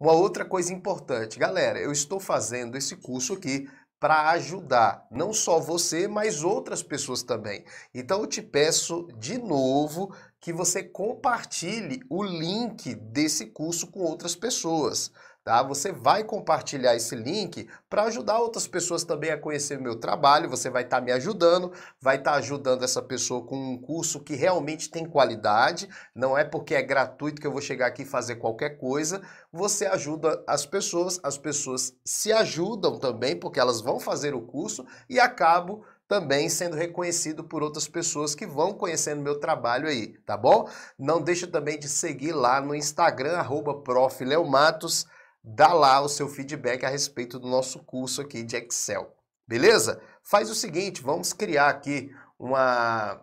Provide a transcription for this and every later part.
Uma outra coisa importante, galera, eu estou fazendo esse curso aqui para ajudar não só você, mas outras pessoas também. Então eu te peço de novo que você compartilhe o link desse curso com outras pessoas. Tá? Você vai compartilhar esse link para ajudar outras pessoas também a conhecer o meu trabalho. Você vai estar tá me ajudando, vai estar tá ajudando essa pessoa com um curso que realmente tem qualidade. Não é porque é gratuito que eu vou chegar aqui e fazer qualquer coisa. Você ajuda as pessoas, as pessoas se ajudam também, porque elas vão fazer o curso e acabo também sendo reconhecido por outras pessoas que vão conhecendo meu trabalho aí, tá bom? Não deixa também de seguir lá no Instagram, arroba dá lá o seu feedback a respeito do nosso curso aqui de Excel. Beleza? Faz o seguinte, vamos criar aqui uma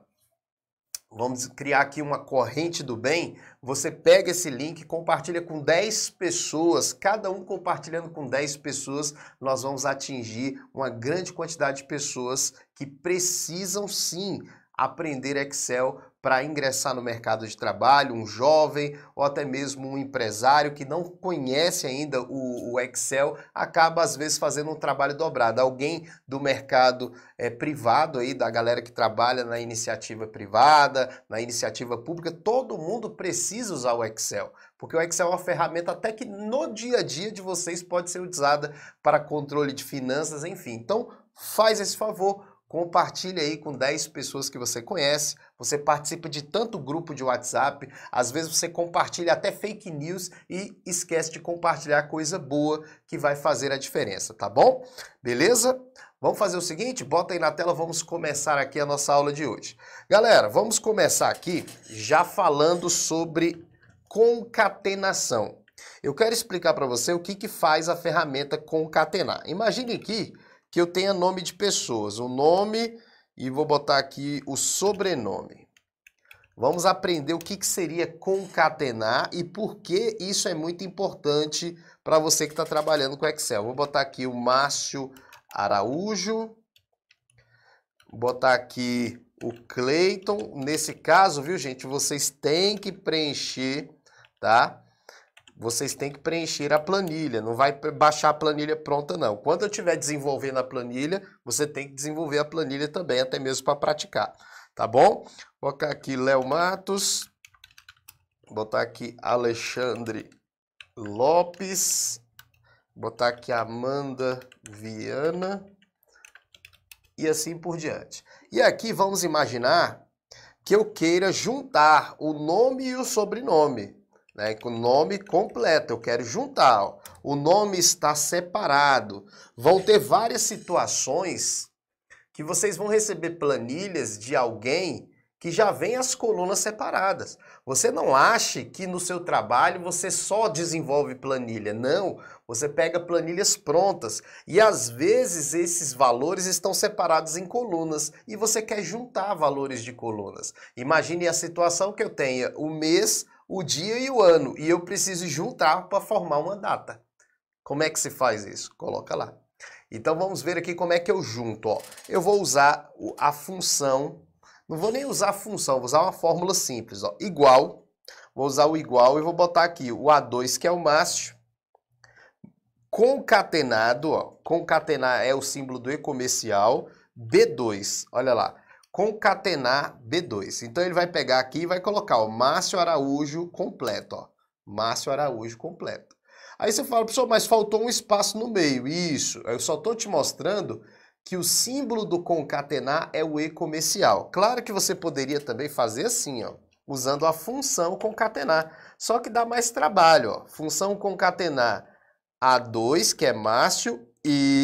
vamos criar aqui uma corrente do bem. Você pega esse link, compartilha com 10 pessoas, cada um compartilhando com 10 pessoas, nós vamos atingir uma grande quantidade de pessoas que precisam sim aprender Excel para ingressar no mercado de trabalho, um jovem ou até mesmo um empresário que não conhece ainda o, o Excel, acaba às vezes fazendo um trabalho dobrado. Alguém do mercado é, privado aí, da galera que trabalha na iniciativa privada, na iniciativa pública, todo mundo precisa usar o Excel, porque o Excel é uma ferramenta até que no dia a dia de vocês pode ser usada para controle de finanças, enfim. Então, faz esse favor, Compartilhe aí com 10 pessoas que você conhece. Você participa de tanto grupo de WhatsApp, às vezes você compartilha até fake news e esquece de compartilhar coisa boa que vai fazer a diferença, tá bom? Beleza? Vamos fazer o seguinte, bota aí na tela, vamos começar aqui a nossa aula de hoje. Galera, vamos começar aqui já falando sobre concatenação. Eu quero explicar para você o que, que faz a ferramenta concatenar. Imagine aqui que eu tenha nome de pessoas, o nome e vou botar aqui o sobrenome. Vamos aprender o que, que seria concatenar e por que isso é muito importante para você que está trabalhando com Excel. Vou botar aqui o Márcio Araújo, botar aqui o Cleiton. Nesse caso, viu, gente, vocês têm que preencher, tá? vocês têm que preencher a planilha, não vai baixar a planilha pronta não. Quando eu estiver desenvolvendo a planilha, você tem que desenvolver a planilha também, até mesmo para praticar, tá bom? Vou colocar aqui Léo Matos, botar aqui Alexandre Lopes, botar aqui Amanda Viana e assim por diante. E aqui vamos imaginar que eu queira juntar o nome e o sobrenome né, com nome completo, eu quero juntar. Ó. O nome está separado. Vão ter várias situações que vocês vão receber planilhas de alguém que já vem as colunas separadas. Você não acha que no seu trabalho você só desenvolve planilha, não. Você pega planilhas prontas e às vezes esses valores estão separados em colunas e você quer juntar valores de colunas. Imagine a situação que eu tenha o mês o dia e o ano, e eu preciso juntar para formar uma data. Como é que se faz isso? Coloca lá. Então vamos ver aqui como é que eu junto. Ó. Eu vou usar a função, não vou nem usar a função, vou usar uma fórmula simples. Ó. Igual, vou usar o igual e vou botar aqui o A2 que é o mastio, concatenado, ó, concatenar é o símbolo do e-comercial, B2, olha lá, concatenar B2. Então ele vai pegar aqui e vai colocar o Márcio Araújo completo, ó. Márcio Araújo completo. Aí você fala, professor, mas faltou um espaço no meio. Isso, eu só estou te mostrando que o símbolo do concatenar é o E comercial. Claro que você poderia também fazer assim, ó, usando a função concatenar. Só que dá mais trabalho, ó. Função concatenar A2, que é Márcio, e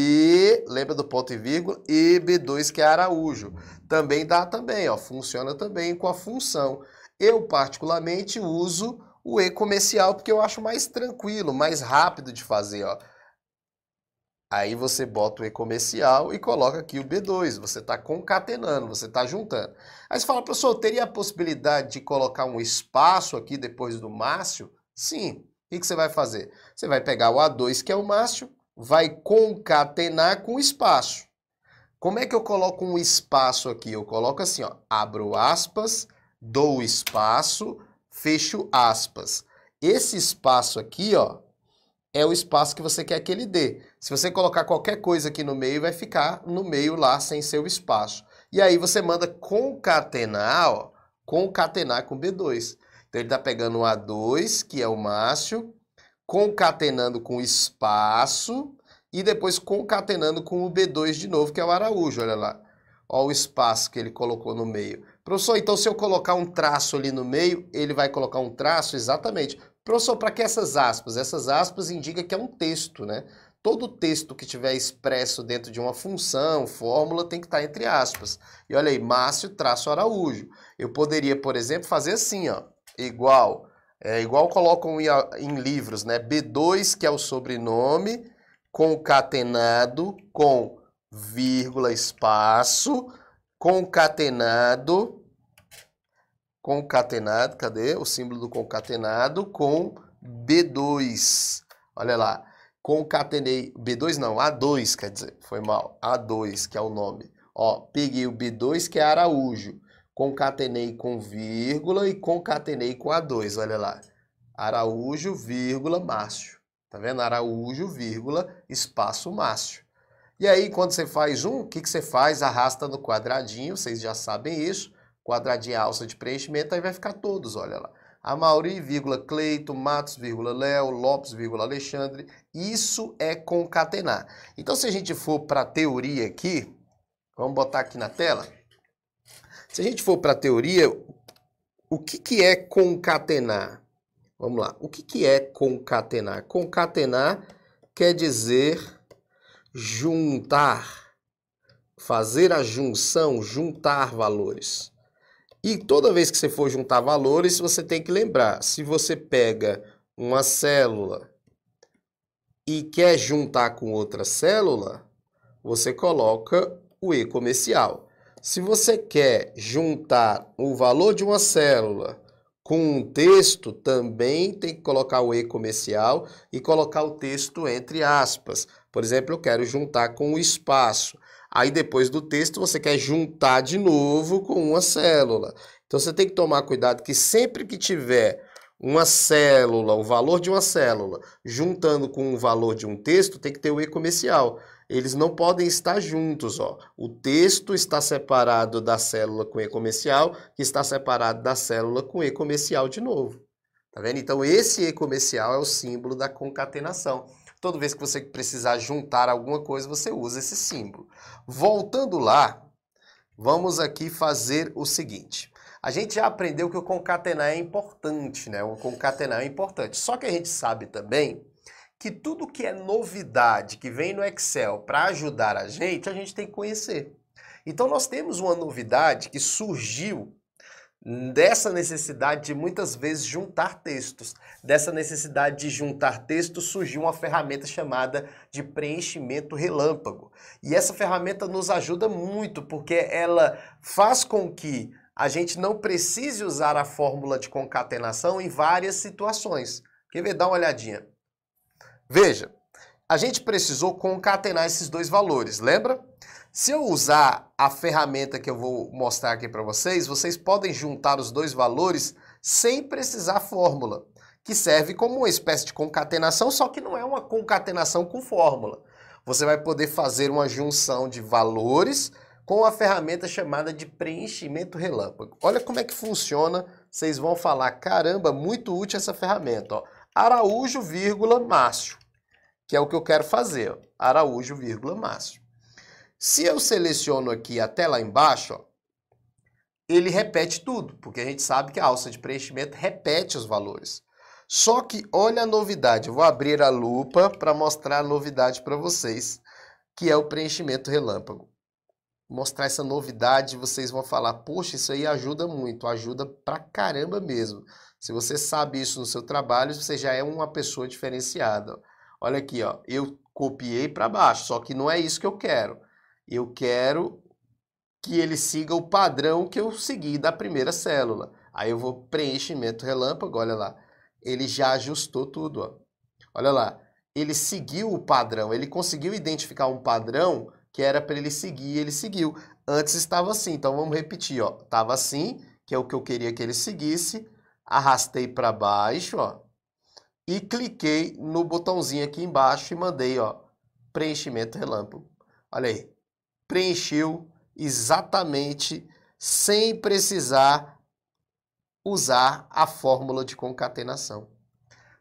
lembra do ponto e vírgula, e B2 que é Araújo. Também dá também, ó, funciona também com a função. Eu particularmente uso o E comercial porque eu acho mais tranquilo, mais rápido de fazer, ó. Aí você bota o E comercial e coloca aqui o B2, você está concatenando, você está juntando. Aí você fala, professor, teria a possibilidade de colocar um espaço aqui depois do Márcio? Sim. O que você vai fazer? Você vai pegar o A2, que é o Márcio, vai concatenar com espaço. Como é que eu coloco um espaço aqui? Eu coloco assim, ó, abro aspas, dou espaço, fecho aspas. Esse espaço aqui, ó, é o espaço que você quer que ele dê. Se você colocar qualquer coisa aqui no meio, vai ficar no meio lá sem seu espaço. E aí você manda concatenar, ó, concatenar com B2. Então ele está pegando o A2, que é o Márcio, concatenando com espaço e depois concatenando com o B2 de novo, que é o Araújo, olha lá. Olha o espaço que ele colocou no meio. Professor, então se eu colocar um traço ali no meio, ele vai colocar um traço? Exatamente. Professor, para que essas aspas? Essas aspas indicam que é um texto, né? Todo texto que tiver expresso dentro de uma função, fórmula, tem que estar tá entre aspas. E olha aí, Márcio traço Araújo. Eu poderia, por exemplo, fazer assim, ó, igual é igual colocam em livros, né? B2, que é o sobrenome, concatenado com vírgula, espaço, concatenado, concatenado, cadê o símbolo do concatenado? Com B2. Olha lá, concatenei, B2 não, A2, quer dizer, foi mal, A2, que é o nome. Ó, peguei o B2, que é Araújo concatenei com vírgula e concatenei com A2, olha lá. Araújo, vírgula, Márcio. Tá vendo? Araújo, vírgula, espaço, Márcio. E aí, quando você faz um, o que, que você faz? Arrasta no quadradinho, vocês já sabem isso. Quadradinho alça de preenchimento, aí vai ficar todos, olha lá. A Mauri, vírgula, Cleito, Matos, vírgula, Léo, Lopes, vírgula, Alexandre. Isso é concatenar. Então, se a gente for para a teoria aqui, vamos botar aqui na tela. Se a gente for para a teoria, o que, que é concatenar? Vamos lá. O que, que é concatenar? Concatenar quer dizer juntar, fazer a junção, juntar valores. E toda vez que você for juntar valores, você tem que lembrar: se você pega uma célula e quer juntar com outra célula, você coloca o E comercial. Se você quer juntar o valor de uma célula com um texto, também tem que colocar o E comercial e colocar o texto entre aspas. Por exemplo, eu quero juntar com o espaço. Aí depois do texto você quer juntar de novo com uma célula. Então você tem que tomar cuidado que sempre que tiver uma célula, o valor de uma célula, juntando com o valor de um texto, tem que ter o E comercial. Eles não podem estar juntos, ó. O texto está separado da célula com E comercial, que está separado da célula com E comercial de novo. Tá vendo? Então esse E comercial é o símbolo da concatenação. Toda vez que você precisar juntar alguma coisa, você usa esse símbolo. Voltando lá, vamos aqui fazer o seguinte. A gente já aprendeu que o concatenar é importante, né? O concatenar é importante. Só que a gente sabe também que tudo que é novidade que vem no Excel para ajudar a gente, a gente tem que conhecer. Então nós temos uma novidade que surgiu dessa necessidade de muitas vezes juntar textos. Dessa necessidade de juntar textos surgiu uma ferramenta chamada de preenchimento relâmpago. E essa ferramenta nos ajuda muito porque ela faz com que a gente não precise usar a fórmula de concatenação em várias situações. Quer ver? Dá uma olhadinha. Veja, a gente precisou concatenar esses dois valores, lembra? Se eu usar a ferramenta que eu vou mostrar aqui para vocês, vocês podem juntar os dois valores sem precisar fórmula, que serve como uma espécie de concatenação, só que não é uma concatenação com fórmula. Você vai poder fazer uma junção de valores com a ferramenta chamada de preenchimento relâmpago. Olha como é que funciona, vocês vão falar, caramba, muito útil essa ferramenta. Ó. Araújo, vírgula, Márcio, que é o que eu quero fazer. Ó. Araújo, vírgula, Márcio. Se eu seleciono aqui até lá embaixo, ó, ele repete tudo, porque a gente sabe que a alça de preenchimento repete os valores. Só que olha a novidade, eu vou abrir a lupa para mostrar a novidade para vocês, que é o preenchimento relâmpago mostrar essa novidade, vocês vão falar: "Poxa, isso aí ajuda muito, ajuda pra caramba mesmo". Se você sabe isso no seu trabalho, você já é uma pessoa diferenciada. Olha aqui, ó, eu copiei para baixo, só que não é isso que eu quero. Eu quero que ele siga o padrão que eu segui da primeira célula. Aí eu vou preenchimento relâmpago, olha lá. Ele já ajustou tudo, ó. Olha lá, ele seguiu o padrão, ele conseguiu identificar um padrão que era para ele seguir, ele seguiu. Antes estava assim, então vamos repetir, ó. Tava assim, que é o que eu queria que ele seguisse, arrastei para baixo, ó, e cliquei no botãozinho aqui embaixo e mandei, ó, preenchimento relâmpago. Olha aí. Preencheu exatamente sem precisar usar a fórmula de concatenação.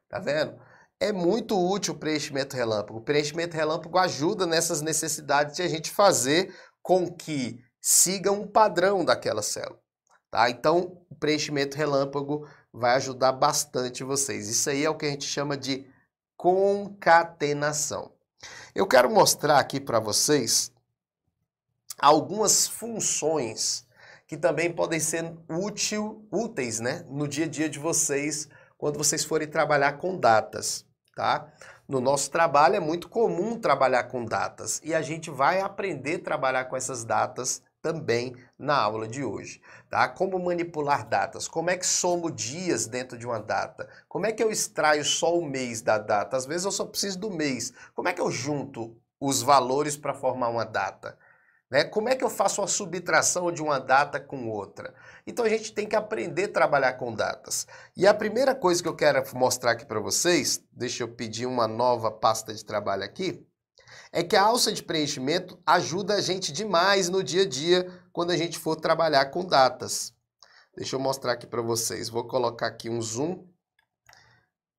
Tá vendo? é muito útil o preenchimento relâmpago. O preenchimento relâmpago ajuda nessas necessidades de a gente fazer com que siga um padrão daquela célula. Tá? Então, o preenchimento relâmpago vai ajudar bastante vocês. Isso aí é o que a gente chama de concatenação. Eu quero mostrar aqui para vocês algumas funções que também podem ser útil, úteis né? no dia a dia de vocês quando vocês forem trabalhar com datas tá? No nosso trabalho é muito comum trabalhar com datas e a gente vai aprender a trabalhar com essas datas também na aula de hoje, tá? Como manipular datas, como é que somo dias dentro de uma data, como é que eu extraio só o mês da data, às vezes eu só preciso do mês, como é que eu junto os valores para formar uma data? Né? Como é que eu faço uma subtração de uma data com outra? Então a gente tem que aprender a trabalhar com datas. E a primeira coisa que eu quero mostrar aqui para vocês, deixa eu pedir uma nova pasta de trabalho aqui, é que a alça de preenchimento ajuda a gente demais no dia a dia quando a gente for trabalhar com datas. Deixa eu mostrar aqui para vocês. Vou colocar aqui um zoom.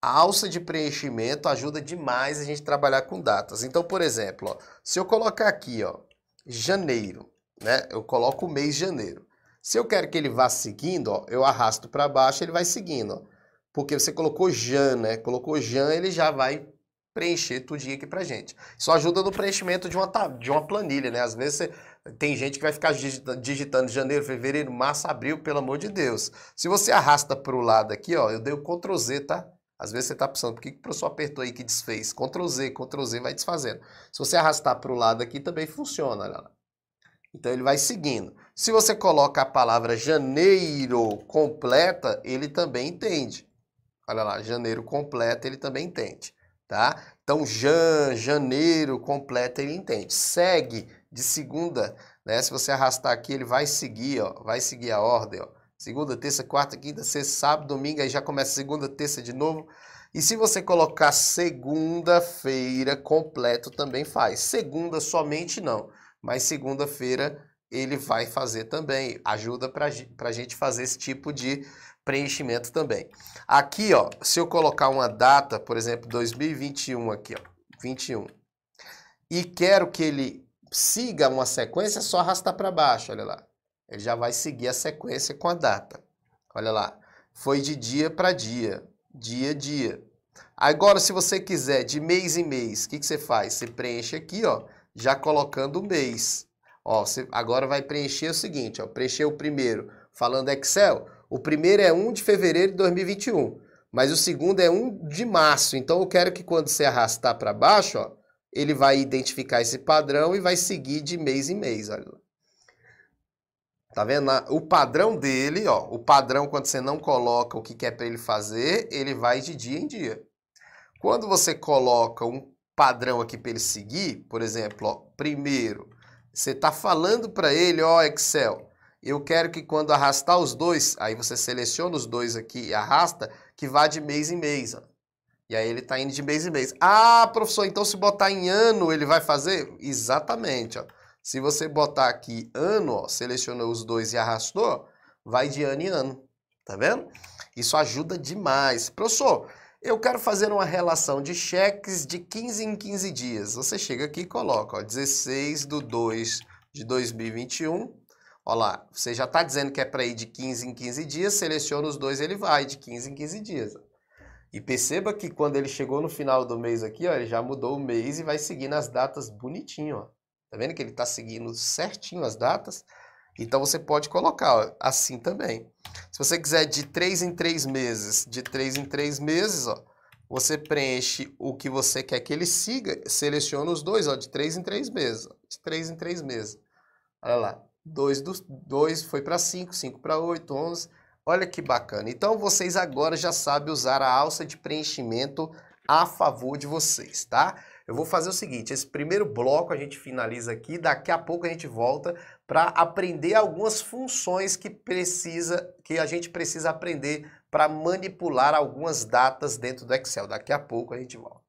A alça de preenchimento ajuda demais a gente trabalhar com datas. Então, por exemplo, ó, se eu colocar aqui, ó, janeiro, né? Eu coloco o mês janeiro. Se eu quero que ele vá seguindo, ó, eu arrasto para baixo, ele vai seguindo, ó. Porque você colocou Jan, né? Colocou Jan, ele já vai preencher tudinho aqui pra gente. Isso ajuda no preenchimento de uma, de uma planilha, né? Às vezes você, tem gente que vai ficar digitando janeiro, fevereiro, março, abril, pelo amor de Deus. Se você arrasta pro lado aqui, ó, eu dei o Ctrl Z, tá? Às vezes você está pensando, por que, que o professor apertou aí que desfez? Ctrl Z, Ctrl Z vai desfazendo. Se você arrastar para o lado aqui, também funciona, olha lá. Então ele vai seguindo. Se você coloca a palavra janeiro completa, ele também entende. Olha lá, janeiro completa, ele também entende, tá? Então, jan, janeiro completa, ele entende. Segue de segunda, né? Se você arrastar aqui, ele vai seguir, ó, vai seguir a ordem, ó. Segunda, terça, quarta, quinta, sexta, sábado, domingo, aí já começa segunda, terça de novo. E se você colocar segunda-feira completo também faz. Segunda somente não, mas segunda-feira ele vai fazer também. Ajuda para a gente fazer esse tipo de preenchimento também. Aqui, ó, se eu colocar uma data, por exemplo, 2021 aqui, ó, 21, e quero que ele siga uma sequência, é só arrastar para baixo, olha lá. Ele já vai seguir a sequência com a data. Olha lá. Foi de dia para dia, dia a dia. Agora, se você quiser de mês em mês, o que, que você faz? Você preenche aqui, ó, já colocando o mês. Ó, você agora vai preencher o seguinte, ó, preencher o primeiro, falando Excel, o primeiro é 1 de fevereiro de 2021, mas o segundo é 1 de março. Então, eu quero que quando você arrastar para baixo, ó, ele vai identificar esse padrão e vai seguir de mês em mês, olha lá. Tá vendo? O padrão dele, ó, o padrão quando você não coloca o que quer é para ele fazer, ele vai de dia em dia. Quando você coloca um padrão aqui para ele seguir, por exemplo, ó, primeiro, você está falando para ele, ó, Excel, eu quero que quando arrastar os dois, aí você seleciona os dois aqui e arrasta, que vá de mês em mês. Ó. E aí ele está indo de mês em mês. Ah, professor, então se botar em ano ele vai fazer? Exatamente. Ó. Se você botar aqui ano, ó, selecionou os dois e arrastou, vai de ano em ano. Tá vendo? Isso ajuda demais. Professor, eu quero fazer uma relação de cheques de 15 em 15 dias. Você chega aqui e coloca, ó, 16 de 2 de 2021. Olha lá, você já está dizendo que é para ir de 15 em 15 dias, seleciona os dois ele vai de 15 em 15 dias. E perceba que quando ele chegou no final do mês aqui, ó, ele já mudou o mês e vai seguindo as datas bonitinho, ó. Tá vendo que ele está seguindo certinho as datas? Então você pode colocar ó, assim também. Se você quiser de 3 em 3 meses, de 3 em 3 meses, ó, você preenche o que você quer que ele siga, seleciona os dois, ó, de 3 em 3 meses, ó, de 3 em 3 meses. Olha lá, 2 dos 2 foi para 5, 5 para 8, 11. Olha que bacana. Então vocês agora já sabem usar a alça de preenchimento a favor de vocês, tá? Eu vou fazer o seguinte, esse primeiro bloco a gente finaliza aqui, daqui a pouco a gente volta para aprender algumas funções que precisa que a gente precisa aprender para manipular algumas datas dentro do Excel. Daqui a pouco a gente volta.